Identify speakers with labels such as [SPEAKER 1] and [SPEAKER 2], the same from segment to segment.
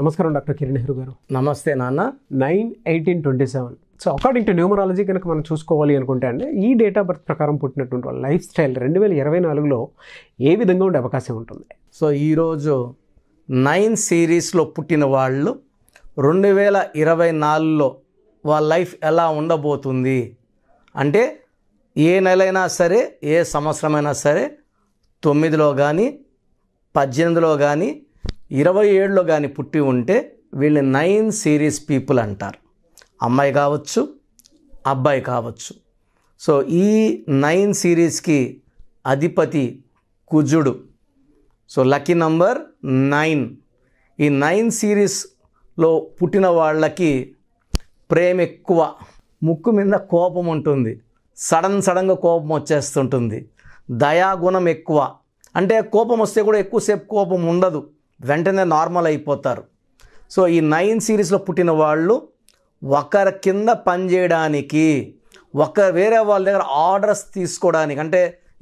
[SPEAKER 1] నమస్కారం డాక్టర్ కిరణ్
[SPEAKER 2] నెహ్రూ గారు నమస్తే నాన్న nine eighteen twenty seven so according to numerology కనుక మనం చూసుకోవాలి అనుకుంటే అండి ఈ డేట్ ఆఫ్ బర్త్ ప్రకారం పుట్టినటువంటి వాళ్ళ లైఫ్ స్టైల్ రెండు వేల ఇరవై నాలుగులో ఏ విధంగా ఉండే అవకాశం ఉంటుంది సో ఈరోజు నైన్ సిరీస్లో పుట్టిన వాళ్ళు
[SPEAKER 1] రెండు వేల ఇరవై నాలుగులో వాళ్ళ లైఫ్ ఎలా ఉండబోతుంది అంటే ఏ నెలైనా సరే ఏ సంవత్సరమైనా సరే తొమ్మిదిలో కానీ పద్దెనిమిదిలో కానీ ఇరవై ఏళ్ళలో కానీ పుట్టి ఉంటే వీళ్ళని నైన్ సిరీస్ పీపుల్ అంటారు అమ్మాయి కావచ్చు అబ్బాయి కావచ్చు సో ఈ నైన్ సిరీస్కి అధిపతి కుజుడు సో లక్కీ నంబర్ నైన్ ఈ నైన్ సిరీస్లో పుట్టిన వాళ్ళకి ప్రేమ ఎక్కువ ముక్కు మీద కోపం ఉంటుంది సడన్ సడన్గా కోపం వచ్చేస్తుంటుంది దయాగుణం ఎక్కువ అంటే కోపం వస్తే కూడా ఎక్కువసేపు కోపం ఉండదు వెంటనే నార్మల్ అయిపోతారు సో ఈ నైన్ సిరీస్లో పుట్టిన వాళ్ళు ఒకరి కింద పనిచేయడానికి ఒక వేరే వాళ్ళ దగ్గర ఆర్డర్స్ తీసుకోవడానికి అంటే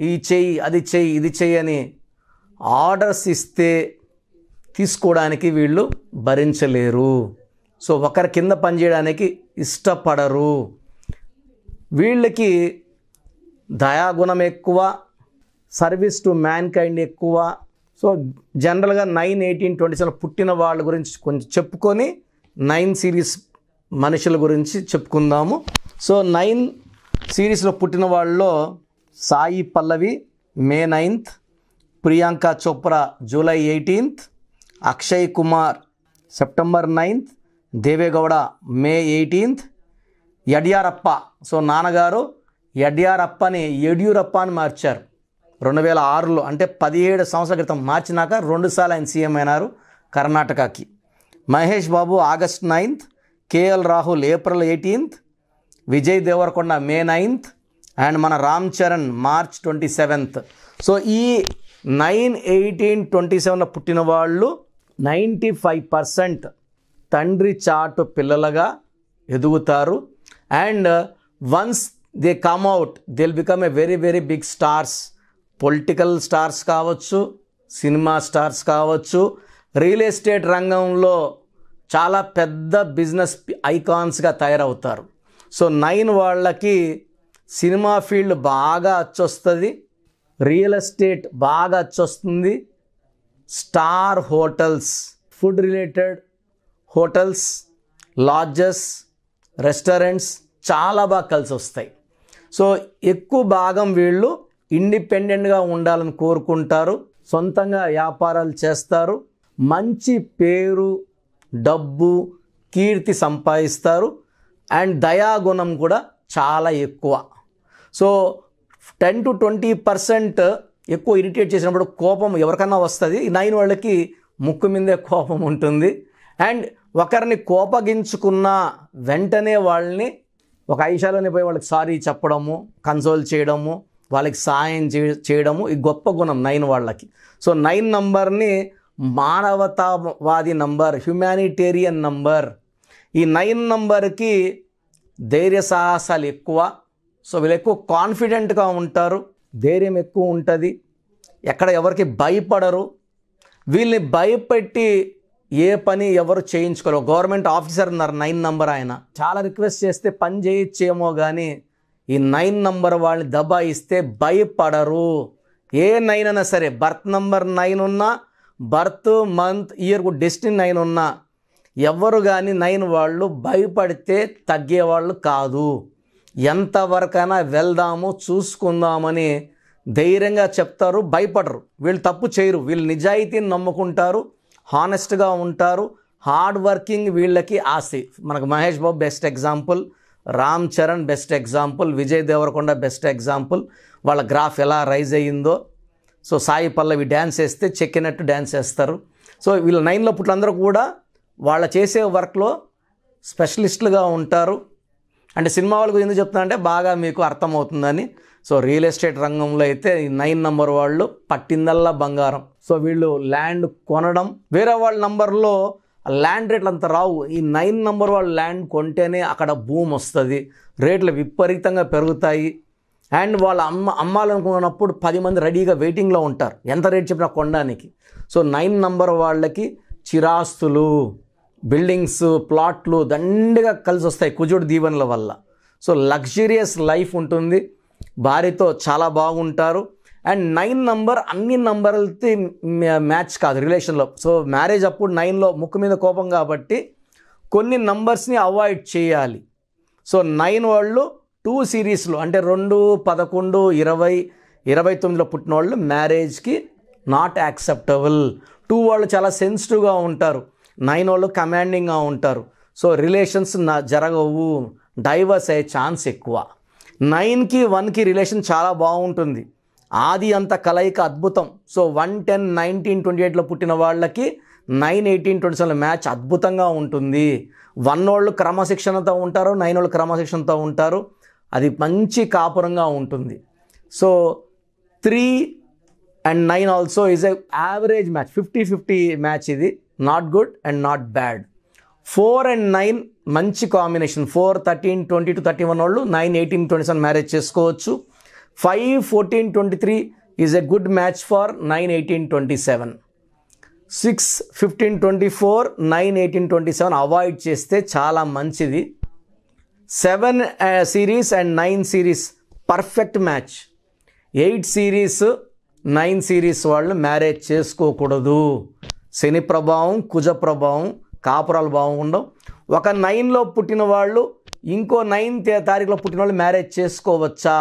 [SPEAKER 1] ఈ చెయ్యి అది చెయ్యి ఇది చెయ్యి అని ఆర్డర్స్ ఇస్తే తీసుకోవడానికి వీళ్ళు భరించలేరు సో ఒకరి కింద పనిచేయడానికి ఇష్టపడరు వీళ్ళకి దయాగుణం ఎక్కువ సర్వీస్ టు మ్యాన్ కైండ్ ఎక్కువ సో జనరల్గా నైన్ ఎయిటీన్ ట్వంటీ సెవెన్ పుట్టిన వాళ్ళ గురించి కొంచెం చెప్పుకొని నైన్ సిరీస్ మనుషుల గురించి చెప్పుకుందాము సో నైన్ సిరీస్లో పుట్టిన వాళ్ళలో Sai Pallavi May ninth Priyanka Chopra July eighteenth Akshay Kumar September ninth Deve Gowda May eighteenth Yediyurappa so నాన్నగారు ఎడ్యారప్పని యడ్యూరప్ప అని మార్చారు రెండు వేల ఆరులో అంటే పదిహేడు సంవత్సరాల క్రితం మార్చినాక రెండుసార్లు ఆయన సీఎం అయినారు కర్ణాటకకి Mahesh Babu August ninth KL Rahul April eighteenth Vijay Deverakonda May ninth and మన Ram Charan March twenty seventh so ఈ నైన్ ఎయిటీన్ ట్వంటీ సెవెన్లో పుట్టిన వాళ్ళు నైంటీ ఫైవ్ పర్సెంట్ తండ్రి చాటు పిల్లలుగా ఎదుగుతారు and once they come out they become a very very big stars political stars కావచ్చు సినిమా స్టార్స్ కావచ్చు రియల్ ఎస్టేట్ రంగంలో చాలా పెద్ద బిజినెస్ ఐకాన్స్గా తయారవుతారు సో నైన్ వాళ్ళకి సినిమా ఫీల్డ్ బాగా అచ్చొస్తుంది రియల్ ఎస్టేట్ బాగా అచ్చొస్తుంది star hotels food related hotels lodges restaurants చాలా బాగా కలిసి వస్తాయి సో ఎక్కువ భాగం వీళ్ళు ఇండిపెండెంట్గా ఉండాలని కోరుకుంటారు సొంతంగా వ్యాపారాలు చేస్తారు మంచి పేరు డబ్బు కీర్తి సంపాదిస్తారు అండ్ దయాగుణం కూడా చాలా ఎక్కువ so ten to twenty percent ఎక్కువ ఇరిటేట్ చేసినప్పుడు కోపం ఎవరికన్నా వస్తుంది నైన్ వాళ్ళకి ముక్కు మీదే కోపం ఉంటుంది అండ్ ఒకరిని కోపగించుకున్న వెంటనే వాళ్ళని ఒక ఐషాలోనే పోయి వాళ్ళకి సారీ చెప్పడము కన్సోల్ చేయడము వాళ్ళకి సాయం చే చేయడము ఈ గొప్ప గుణం నైన్ వాళ్ళకి సో నైన్ నంబర్ని మానవతావాది నంబర్ హ్యుమానిటేరియన్ నంబర్ ఈ నైన్ నంబర్కి ధైర్య సాహసాలు ఎక్కువ సో వీళ్ళు ఎక్కువ కాన్ఫిడెంట్గా ఉంటారు ధైర్యం ఎక్కువ ఉంటుంది ఎక్కడ ఎవరికి భయపడరు వీళ్ళని భయపెట్టి ఏ పని ఎవరు చేయించుకోరు గవర్నమెంట్ ఆఫీసర్ ఉన్నారు నైన్ నంబర్ ఆయన చాలా రిక్వెస్ట్ చేస్తే పని చేయొచ్చేమో కానీ ఈ నైన్ నంబర్ వాళ్ళని దబాయిస్తే భయపడరు ఏ నైన్ అయినా సరే బర్త్ నంబర్ నైన్ ఉన్నా బర్త్ మంత్ ఇయర్కు డెస్టినీ నైన్ ఉన్నా ఎవరు కానీ నైన్ వాళ్ళు భయపడితే తగ్గేవాళ్ళు కాదు ఎంతవరకైనా వెళ్దాము చూసుకుందామని ధైర్యంగా చెప్తారు భయపడరు వీళ్ళు తప్పు చేయరు వీళ్ళు నిజాయితీని నమ్ముకుంటారు హానెస్ట్గా ఉంటారు హార్డ్ వర్కింగ్ వీళ్ళకి ఆస్తి మనకు Mahesh Babu best example Ram Charan best example Vijay Deverakonda best example వాళ్ళ గ్రాఫ్ ఎలా రైజ్ అయ్యిందో సో సాయి పల్లవి డ్యాన్స్ వేస్తే చెక్కినట్టు డ్యాన్స్ వేస్తారు సో వీళ్ళ నైన్లో పుట్లందరూ కూడా వాళ్ళ చేసే వర్క్లో స్పెషలిస్టులుగా ఉంటారు అంటే సినిమా వాళ్ళకు ఎందుకు ఎందుకు అంటే బాగా మీకు అర్థమవుతుందని సో రియల్ ఎస్టేట్ రంగంలో అయితే నైన్ నంబర్ వాళ్ళు పట్టిందల్లా బంగారం సో వీళ్ళు ల్యాండ్ కొనడం వేరే వాళ్ళ నంబర్లో ల్యాండ్ రేట్లు అంత రావు ఈ నైన్ నెంబర్ వాళ్ళు ల్యాండ్ కొంటేనే అక్కడ భూమి వస్తుంది రేట్లు విపరీతంగా పెరుగుతాయి అండ్ వాళ్ళు అమ్మ అమ్మాలనుకున్నప్పుడు పది మంది రెడీగా వెయిటింగ్లో ఉంటారు ఎంత రేట్ చెప్పినా కొనడానికి సో నైన్ నంబర్ వాళ్ళకి చిరాస్తులు బిల్డింగ్స్ ప్లాట్లు దండిగా కలిసి వస్తాయి కుజుడు దీవెనల వల్ల సో లగ్జరియస్ లైఫ్ ఉంటుంది భార్యతో చాలా బాగుంటారు అండ్ నైన్ నంబర్ అన్ని నంబర్లతో మ్యాచ్ కాదు రిలేషన్లో సో మ్యారేజ్ అప్పుడు నైన్లో ముక్కు మీద కోపం కాబట్టి కొన్ని నంబర్స్ని అవాయిడ్ చేయాలి సో నైన్ వాళ్ళు టూ సిరీస్లో అంటే రెండు పదకొండు ఇరవై ఇరవై తొమ్మిదిలో పుట్టిన వాళ్ళు మ్యారేజ్కి నాట్ యాక్సెప్టబుల్ టూ వాళ్ళు చాలా సెన్సిటివ్గా ఉంటారు నైన్ వాళ్ళు కమాండింగ్గా ఉంటారు సో రిలేషన్స్ నా జరగవు డైవర్స్ అయ్యే ఛాన్స్ ఎక్కువ నైన్కి వన్కి రిలేషన్ చాలా బాగుంటుంది ఆది అంత కలయిక అద్భుతం so one ten nineteen twenty ఎయిట్లో పుట్టిన వాళ్ళకి nine eighteen twenty seven match అద్భుతంగా ఉంటుంది వన్ వాళ్ళు క్రమశిక్షణతో ఉంటారు నైన్ వాళ్ళు క్రమశిక్షణతో ఉంటారు అది మంచి కాపురంగా ఉంటుంది so three and nine also is a average match fifty fifty match ఇది not good and not bad four and nine మంచి combination four thirteen twenty two thirty one వాళ్ళు nine eighteen twenty seven marriage చేసుకోవచ్చు five fourteen twenty three is a good match for nine eighteen twenty seven six fifteen twenty four nine eighteen twenty seven avoid చేస్తే చాలా మంచిది seven series and nine series perfect match eight series nine series వాళ్ళు marriage చేసుకోకూడదు శని ప్రభావం కుజ ప్రభావం కాపురాలు బాగుండవు ఒక నైన్లో పుట్టిన వాళ్ళు ఇంకో నైన్ తారీఖులో పుట్టిన వాళ్ళు మ్యారేజ్ చేసుకోవచ్చా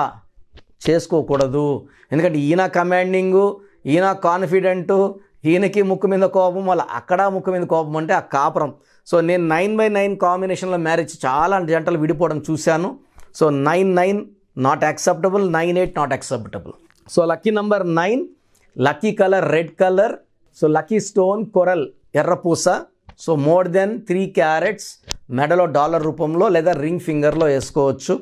[SPEAKER 1] చేసుకోకూడదు ఎందుకంటే ఈయన కమాండింగు ఈయన కాన్ఫిడెంటు ఈయనకి ముక్కు మీద కోపం వాళ్ళ అక్కడ ముక్కు మీద కోపం అంటే ఆ కాపురం సో నేను నైన్ బై నైన్ కాంబినేషన్లో మ్యారేజ్ చాలా జంటలు విడిపోవడం చూశాను so nine nine not acceptable nine eight not acceptable so lucky number nine lucky colour red colour so lucky stone coral ఎర్రపూస so more then three carats మెడలో dollar రూపంలో లేదా ring ఫింగర్లో వేసుకోవచ్చు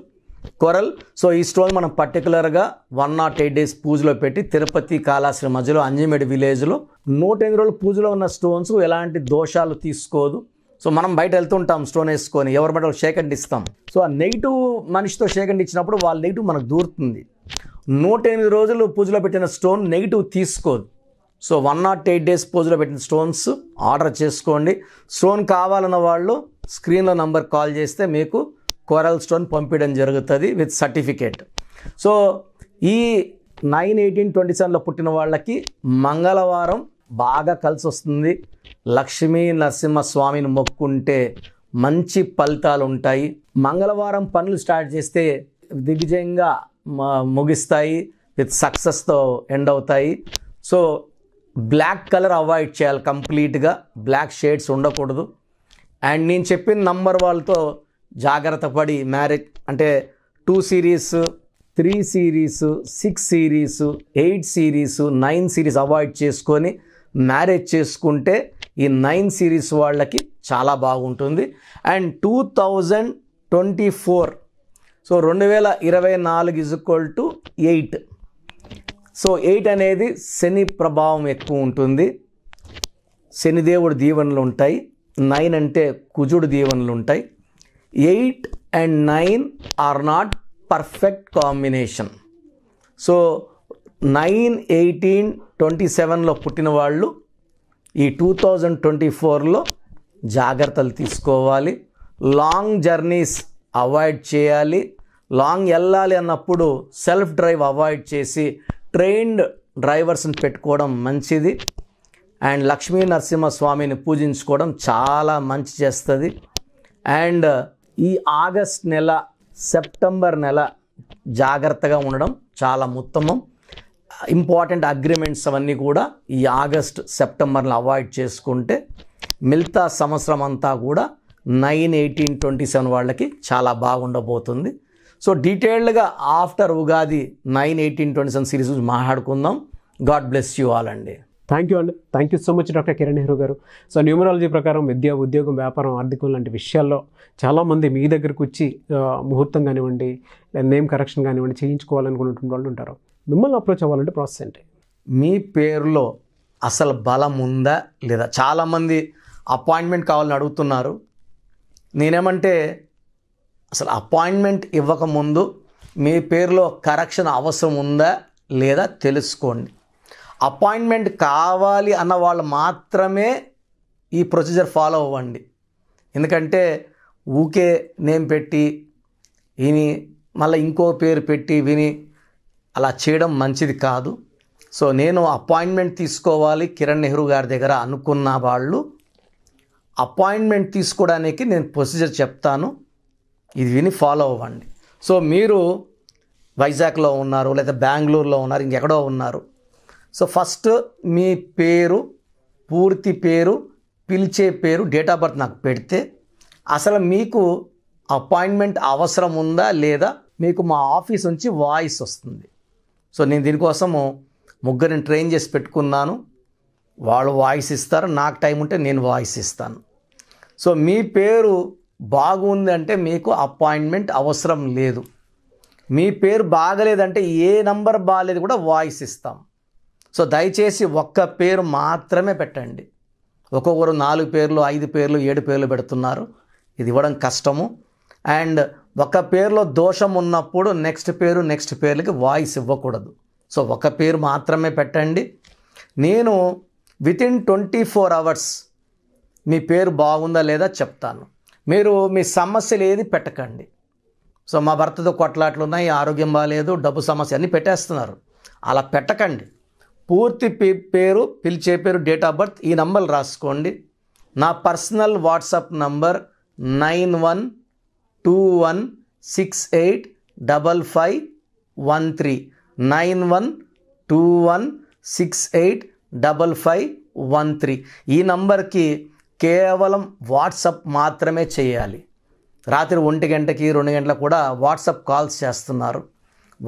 [SPEAKER 1] కొరల్ సో ఈ స్టోన్ మనం పర్టికులర్గా one not eight days పూజలో పెట్టి తిరుపతి కాళాశ్రీ మధ్యలో అంజమేడి విలేజ్లో నూట ఎనిమిది రోజులు పూజలో ఉన్న స్టోన్స్ ఎలాంటి దోషాలు తీసుకోదు సో మనం బయట వెళ్తుంటాం స్టోన్ వేసుకొని ఎవరి బట్టి వాళ్ళు ఇస్తాం సో ఆ నెగిటివ్ మనిషితో షేకండ్ ఇచ్చినప్పుడు వాళ్ళ నెగిటివ్ మనకు దూరుతుంది నూట ఎనిమిది రోజులు పూజలో పెట్టిన స్టోన్ నెగిటివ్ తీసుకోదు so one not eight days పూజలో పెట్టిన స్టోన్స్ ఆర్డర్ చేసుకోండి స్టోన్ కావాలన్న వాళ్ళు స్క్రీన్లో నంబర్ కాల్ చేస్తే మీకు కోరల్ స్టోన్ పంపించడం జరుగుతుంది విత్ సర్టిఫికేట్ సో ఈ నైన్ ఎయిటీన్ ట్వంటీ సెవెన్లో పుట్టిన వాళ్ళకి మంగళవారం బాగా కలిసి వస్తుంది లక్ష్మీ నరసింహస్వామిని మొక్కుంటే మంచి ఫలితాలు ఉంటాయి మంగళవారం పనులు స్టార్ట్ చేస్తే దిగ్విజయంగా ముగిస్తాయి విత్ సక్సెస్తో ఎండ్ అవుతాయి సో బ్లాక్ కలర్ అవాయిడ్ చేయాలి కంప్లీట్గా బ్లాక్ షేడ్స్ ఉండకూడదు అండ్ నేను చెప్పిన నంబర్ వాళ్ళతో జాగ్రత్త పడి మ్యారేజ్ అంటే two series three series six series eight series nine series avoid చేసుకొని మ్యారేజ్ చేసుకుంటే ఈ నైన్ సిరీస్ వాళ్ళకి చాలా బాగుంటుంది and two thousand twenty four so రెండు వేల ఇరవై నాలుగు equal to eight so eight అనేది శని ప్రభావం ఎక్కువ ఉంటుంది శనిదేవుడు దీవెనలు ఉంటాయి నైన్ అంటే కుజుడు దీవెనలు ఉంటాయి eight and nine are not perfect combination so nine eighteen twenty సెవెన్లో పుట్టిన వాళ్ళు ఈ టూ థౌజండ్ ట్వంటీ ఫోర్లో జాగ్రత్తలు తీసుకోవాలి లాంగ్ జర్నీస్ అవాయిడ్ చేయాలి లాంగ్ వెళ్ళాలి అన్నప్పుడు సెల్ఫ్ డ్రైవ్ అవాయిడ్ చేసి ట్రైన్డ్ డ్రైవర్స్ని పెట్టుకోవడం మంచిది అండ్ లక్ష్మీ నరసింహస్వామిని పూజించుకోవడం చాలా మంచి చేస్తుంది అండ్ ఈ ఆగస్ట్ నెల సెప్టెంబర్ నెల జాగ్రత్తగా ఉండడం చాలా ఉత్తమం ఇంపార్టెంట్ అగ్రిమెంట్స్ అవన్నీ కూడా ఈ ఆగస్ట్ సెప్టెంబర్లో అవాయిడ్ చేసుకుంటే మిగతా సంవత్సరం అంతా కూడా నైన్ ఎయిటీన్ ట్వంటీ సెవెన్ వాళ్ళకి చాలా బాగుండబోతుంది సో డీటెయిల్డ్గా after Ugadi nine eighteen twenty seven series మాట్లాడుకుందాం గాడ్ బ్లెస్ యూ ఆల్ అండి
[SPEAKER 2] థ్యాంక్ యూ అండి thank you so much doctor Kiran Nehru గారు సో న్యూమరాలజీ ప్రకారం విద్య ఉద్యోగం వ్యాపారం ఆర్థికం లాంటి విషయాల్లో చాలామంది మీ దగ్గరకు వచ్చి ముహూర్తం కానివ్వండి నేమ్ కరెక్షన్ కానివ్వండి చేయించుకోవాలనుకున్నటువంటి వాళ్ళు ఉంటారు మిమ్మల్ని అప్రోచ్ అవ్వాలంటే ప్రాసెస్ ఏంటి మీ పేరులో
[SPEAKER 1] అసలు బలం ఉందా లేదా చాలామంది అపాయింట్మెంట్ కావాలని అడుగుతున్నారు నేనేమంటే అసలు అపాయింట్మెంట్ ఇవ్వకముందు మీ పేరులో కరెక్షన్ అవసరం ఉందా లేదా తెలుసుకోండి అపాయింట్మెంట్ కావాలి అన్న వాళ్ళు మాత్రమే ఈ ప్రొసీజర్ ఫాలో అవ్వండి ఎందుకంటే ఊకే నేమ్ పెట్టి విని మళ్ళీ ఇంకో పేరు పెట్టి విని అలా చేయడం మంచిది కాదు సో నేను అపాయింట్మెంట్ తీసుకోవాలి కిరణ్ నెహ్రూ గారి దగ్గర అనుకున్న వాళ్ళు అపాయింట్మెంట్ తీసుకోవడానికి నేను ప్రొసీజర్ చెప్తాను ఇది విని ఫాలో అవ్వండి సో మీరు వైజాగ్లో ఉన్నారు లేదా బెంగళూరులో ఉన్నారు ఇంకెక్కడో ఉన్నారు సో ఫస్ట్ మీ పేరు పూర్తి పేరు పిలిచే పేరు డేట్ ఆఫ్ బర్త్ నాకు పెడితే అసలు మీకు అపాయింట్మెంట్ అవసరం ఉందా లేదా మీకు మా ఆఫీస్ నుంచి వాయిస్ వస్తుంది సో నేను దీనికోసము ముగ్గురిని ట్రైన్ చేసి పెట్టుకున్నాను వాళ్ళు వాయిస్ ఇస్తారు నాకు టైం ఉంటే నేను వాయిస్ ఇస్తాను సో మీ పేరు బాగుంది అంటే మీకు అపాయింట్మెంట్ అవసరం లేదు మీ పేరు బాగలేదంటే ఏ నంబర్ బాగాలేదు కూడా వాయిస్ ఇస్తాం సో దయచేసి ఒక్క పేరు మాత్రమే పెట్టండి ఒక్కొక్కరు నాలుగు పేర్లు ఐదు పేర్లు ఏడు పేర్లు పెడుతున్నారు ఇది ఇవ్వడం కష్టము అండ్ ఒక పేరులో దోషం ఉన్నప్పుడు నెక్స్ట్ పేరు నెక్స్ట్ పేర్లకి వాయిస్ ఇవ్వకూడదు సో ఒక పేరు మాత్రమే పెట్టండి నేను with in twenty four hours మీ పేరు బాగుందా లేదా చెప్తాను మీరు మీ సమస్యలు ఏది పెట్టకండి సో మా భర్తతో కొట్లాట్లు ఉన్నాయి ఆరోగ్యం బాగాలేదు డబ్బు సమస్య అన్నీ పెట్టేస్తున్నారు అలా పెట్టకండి పూర్తి పేరు పిలిచే పేరు డేట్ ఆఫ్ బర్త్ ఈ నంబర్ రాసుకోండి నా personal WhatsApp number nine one two one six eight double five one three nine one two one six eight double five one three ఈ నంబర్కి కేవలం వాట్సప్ మాత్రమే చేయాలి రాత్రి ఒంటి గంటకి రెండు గంటలకు కూడా వాట్సప్ కాల్స్ చేస్తున్నారు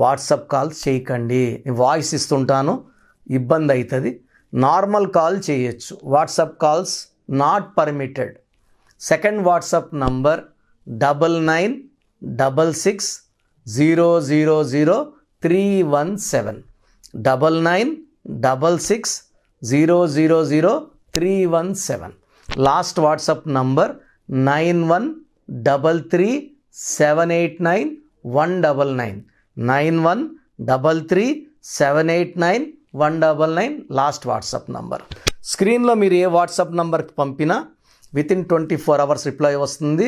[SPEAKER 1] వాట్సప్ కాల్స్ చేయకండి వాయిస్ ఇస్తుంటాను ఇబ్బంది అవుతుంది నార్మల్ కాల్ చేయొచ్చు WhatsApp calls not permitted second WhatsApp number double nine double six zero zero zero three one seven double nine double six zero zero zero three one seven last WhatsApp number nine one double three seven eight nine one double nine nine one double three seven eight nine one double nine last WhatsApp number స్క్రీన్లో మీరు ఏ WhatsApp నంబర్కి పంపినా with in twenty four hours reply వస్తుంది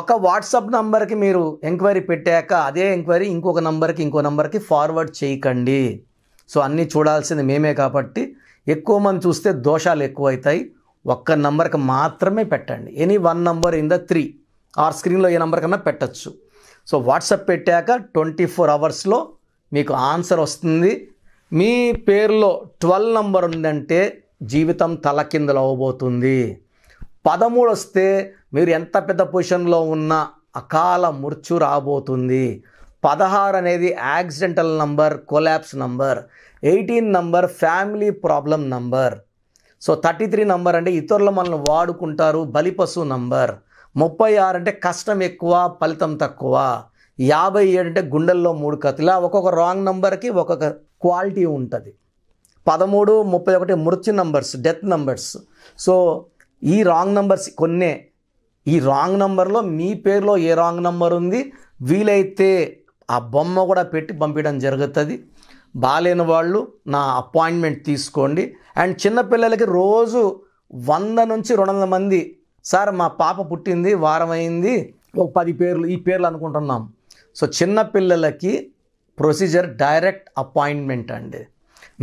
[SPEAKER 1] ఒక WhatsApp నంబర్కి మీరు enquiry పెట్టాక అదే ఎంక్వైరీ ఇంకొక నంబర్కి ఇంకో నంబర్కి ఫార్వర్డ్ చేయకండి సో అన్నీ చూడాల్సింది మేమే కాబట్టి ఎక్కువ మంది చూస్తే దోషాలు ఎక్కువ అవుతాయి ఒక్క నంబర్కి మాత్రమే పెట్టండి any one number in the three or స్క్రీన్లో ఏ నంబర్ కన్నా పెట్టచ్చు సో వాట్సాప్ పెట్టాక ట్వంటీ ఫోర్ అవర్స్లో మీకు ఆన్సర్ వస్తుంది మీ పేరులో ట్వెల్వ్ నంబర్ ఉందంటే జీవితం తలకిందలు అవ్వబోతుంది పదమూడు వస్తే మీరు ఎంత పెద్ద పొజిషన్లో ఉన్నా అకాల మృత్యు రాబోతుంది పదహారు అనేది accidental number collapse number eighteen number family problem number so thirty three number అంటే ఇతరులు మనల్ని వాడుకుంటారు బలిపశు నంబర్ ముప్పై ఆరు అంటే కష్టం ఎక్కువ ఫలితం తక్కువ యాభై ఏడు అంటే గుండెల్లో మూడు కథ ఒక్కొక్క రాంగ్ నంబర్కి ఒక్కొక్క క్వాలిటీ ఉంటుంది పదమూడు ముప్పై ఒకటి మృత్యు నంబర్స్ డెత్ నంబర్స్ సో ఈ రాంగ్ నంబర్స్ కొన్నే ఈ రాంగ్ నంబర్లో మీ పేరులో ఏ రాంగ్ నంబర్ ఉంది వీలైతే ఆ బొమ్మ కూడా పెట్టి పంపించడం జరుగుతుంది బాగాలేని వాళ్ళు నా అపాయింట్మెంట్ తీసుకోండి అండ్ చిన్నపిల్లలకి రోజు వంద నుంచి రెండు వందల మంది సార్ మా పాప పుట్టింది వారం అయింది ఒక పది పేర్లు ఈ పేర్లు అనుకుంటున్నాం సో చిన్నపిల్లలకి ప్రొసీజర్ డైరెక్ట్ అపాయింట్మెంట్ అండి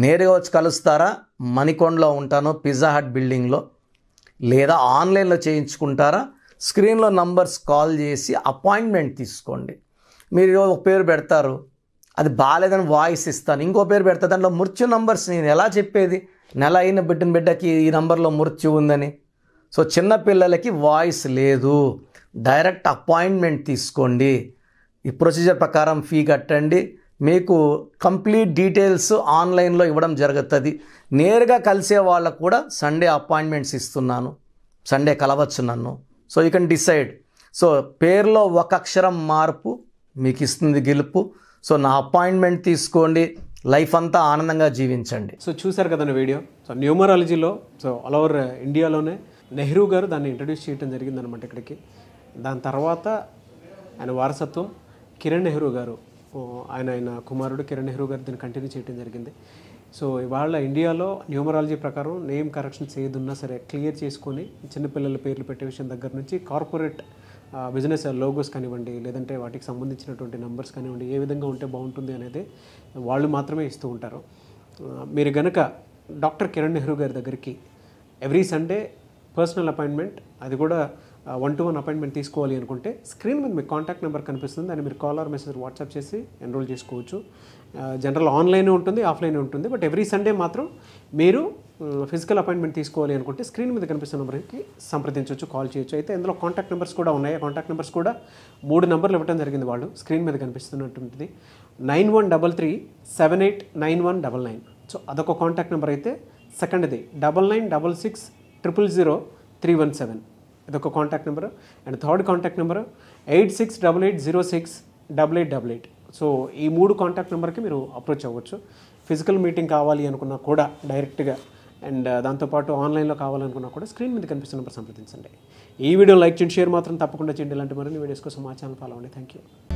[SPEAKER 1] నేరుగా వచ్చి కలుస్తారా మణికొండలో ఉంటాను పిజ్జా హట్ బిల్డింగ్లో లేదా ఆన్లైన్లో చేయించుకుంటారా స్క్రీన్లో నంబర్స్ కాల్ చేసి అపాయింట్మెంట్ తీసుకోండి మీరు ఒక పేరు పెడతారు అది బాగాలేదని వాయిస్ ఇస్తాను ఇంకో పేరు పెడతా దాంట్లో మృత్యు నంబర్స్ నేను ఎలా చెప్పేది నెల అయిన బిడ్డని బిడ్డకి ఈ నంబర్లో మృత్యు ఉందని సో చిన్నపిల్లలకి వాయిస్ లేదు డైరెక్ట్ అపాయింట్మెంట్ తీసుకోండి ఈ ప్రొసీజర్ ప్రకారం ఫీ కట్టండి మీకు కంప్లీట్ డీటెయిల్స్ ఆన్లైన్లో ఇవ్వడం జరుగుతుంది నేరుగా కలిసే వాళ్ళకు కూడా సండే అపాయింట్మెంట్స్ ఇస్తున్నాను సండే కలవచ్చు నన్ను so you can decide so పేర్లో ఒక అక్షరం మార్పు మీకు ఇస్తుంది గెలుపు సో నా
[SPEAKER 2] అపాయింట్మెంట్ తీసుకోండి లైఫ్ అంతా ఆనందంగా జీవించండి సో చూసారు కదా వీడియో సో న్యూమరాలజీలో సో ఆల్ ఓవర్ ఇండియాలోనే నెహ్రూ గారు దాన్ని ఇంట్రడ్యూస్ చేయడం జరిగిందనమాట ఇక్కడికి దాని తర్వాత ఆయన వారసత్వం కిరణ్ నెహ్రూ గారు ఆయన ఆయన కుమారుడు కిరణ్ నెహ్రూ గారు దీన్ని కంటిన్యూ చేయడం జరిగింది సో ఇవాళ ఇండియాలో న్యూమరాలజీ ప్రకారం నేమ్ కరెక్షన్స్ చేయదున్నా సరే క్లియర్ చేసుకొని చిన్నపిల్లల పేర్లు పెట్టే విషయం దగ్గర నుంచి కార్పొరేట్ బిజినెస్ లోగోస్ కానివ్వండి లేదంటే వాటికి సంబంధించినటువంటి నెంబర్స్ కానివ్వండి ఏ విధంగా ఉంటే బాగుంటుంది అనేది వాళ్ళు మాత్రమే ఇస్తూ ఉంటారు మీరు గనక డాక్టర్ కిరణ్ నెహ్రూ గారి దగ్గరికి ఎవ్రీ సండే పర్సనల్ అపాయింట్మెంట్ అది కూడా వన్ టు వన్ అపాయింట్మెంట్ తీసుకోవాలి అనుకుంటే స్క్రీన్ మీద మీకు కాంటాక్ట్ నెంబర్ కనిపిస్తుంది దాన్ని మీరు కాల్ ఆర్ మెసేజ్ వాట్సాప్ చేసి ఎన్రోల్ చేసుకోవచ్చు జనరల్ ఆన్లైన్ ఉంటుంది ఆఫ్లైన్ ఉంటుంది బట్ ఎవ్రీ సండే మాత్రం మీరు ఫిజికల్ అపాయింట్మెంట్ తీసుకోవాలి అనుకుంటే స్క్రీన్ మీద కనిపిస్తున్న నెంబర్కి సంప్రదించవచ్చు కాల్ చేయొచ్చు అయితే ఇందులో కాంటాక్ట్ నెంబర్స్ కూడా ఉన్నాయి కాంటాక్ట్ నెంబర్స్ కూడా మూడు నెంబర్లు ఇవ్వడం జరిగింది వాళ్ళు స్క్రీన్ మీద కనిపిస్తున్నటువంటిది nine one double three seven eight nine one double nine so అదొక కాంటాక్ట్ నెంబర్ అయితే సెకండ్ది double nine double six triple zero three one seven ఇదొక contact number and third contact number eight six double eight zero six double eight double eight so ఈ మూడు contact నెంబర్కి మీరు approach అవ్వచ్చు physical meeting కావాలి అనుకున్నా కూడా డైరెక్ట్గా అండ్ uh, దాంతోపాటు ఆన్లైన్లో కావాలనుకున్నా కూడా స్క్రీన్ మీద కనిపిస్తున్న నెంబర్ సంప్రదించండి ఈ వీడియో లైక్ చేయండి షేర్ మాత్రం తప్పకుండా చేయండి ఇలాంటి మరిన్ని వీడియోస్ కోసం మా ఛానల్ ఫాలో అవ్వండి థ్యాంక్ యూ